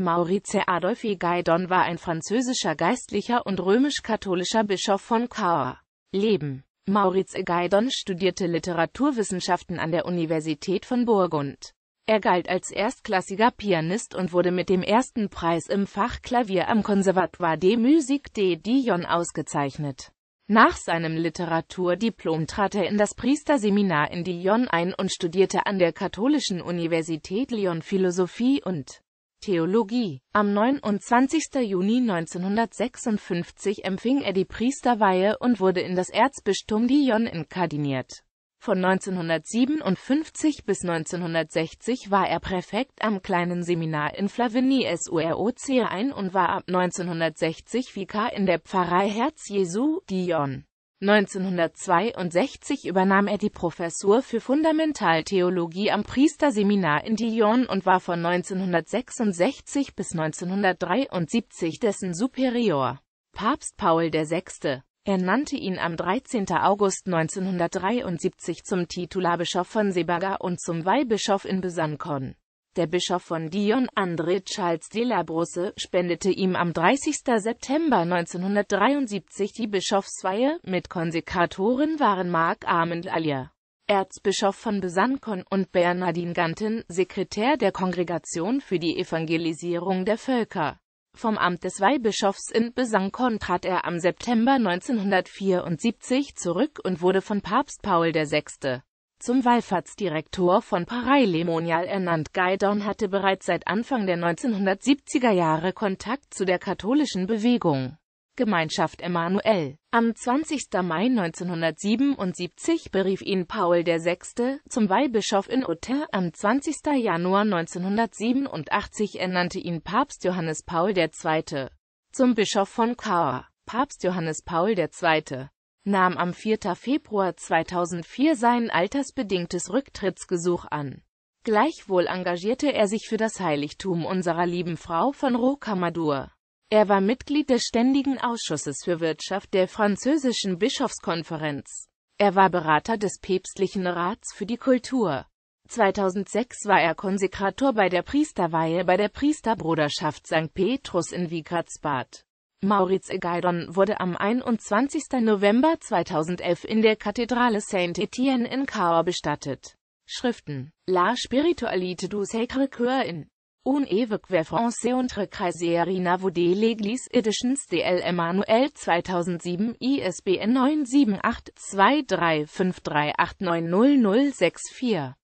Maurice Adolphe Gaidon war ein französischer Geistlicher und römisch-katholischer Bischof von Caen. Leben Maurice Gaidon studierte Literaturwissenschaften an der Universität von Burgund. Er galt als erstklassiger Pianist und wurde mit dem ersten Preis im Fach Klavier am Conservatoire de Musique de Dijon ausgezeichnet. Nach seinem Literaturdiplom trat er in das Priesterseminar in Dijon ein und studierte an der Katholischen Universität Lyon Philosophie und Theologie. Am 29. Juni 1956 empfing er die Priesterweihe und wurde in das Erzbistum Lyon inkardiniert. Von 1957 bis 1960 war er Präfekt am kleinen Seminar in flavigny SUROC ein und war ab 1960 Vikar in der Pfarrei Herz Jesu, Dion. 1962 übernahm er die Professur für Fundamentaltheologie am Priesterseminar in Dijon und war von 1966 bis 1973 dessen Superior. Papst Paul VI. ernannte ihn am 13. August 1973 zum Titularbischof von Sebaga und zum Weihbischof in Besancon. Der Bischof von Dion André Charles de la Brosse spendete ihm am 30. September 1973 die Bischofsweihe, mit Konsekratoren waren Marc Armand Allier, Erzbischof von Besancon und Bernardin Ganten, Sekretär der Kongregation für die Evangelisierung der Völker. Vom Amt des Weihbischofs in Besancon trat er am September 1974 zurück und wurde von Papst Paul VI zum Wallfahrtsdirektor von Paray-Lemonial ernannt. Gaidon hatte bereits seit Anfang der 1970er Jahre Kontakt zu der katholischen Bewegung. Gemeinschaft Emanuel. Am 20. Mai 1977 berief ihn Paul VI. zum Weihbischof in Utter. Am 20. Januar 1987 ernannte ihn Papst Johannes Paul II. zum Bischof von Caen. Papst Johannes Paul II nahm am 4. Februar 2004 sein altersbedingtes Rücktrittsgesuch an. Gleichwohl engagierte er sich für das Heiligtum unserer lieben Frau von Rocamadour. Er war Mitglied des Ständigen Ausschusses für Wirtschaft der französischen Bischofskonferenz. Er war Berater des Päpstlichen Rats für die Kultur. 2006 war er Konsekrator bei der Priesterweihe bei der Priesterbruderschaft St. Petrus in Wiegratsbad. Maurice Egaidon wurde am 21. November 2011 in der Kathedrale Saint-Étienne in Cahors bestattet. Schriften La spiritualité du Sacre Cœur in Un évêque français entre Kaiserina de l'Église Editions DL Emmanuel 2007 ISBN 978 2353890064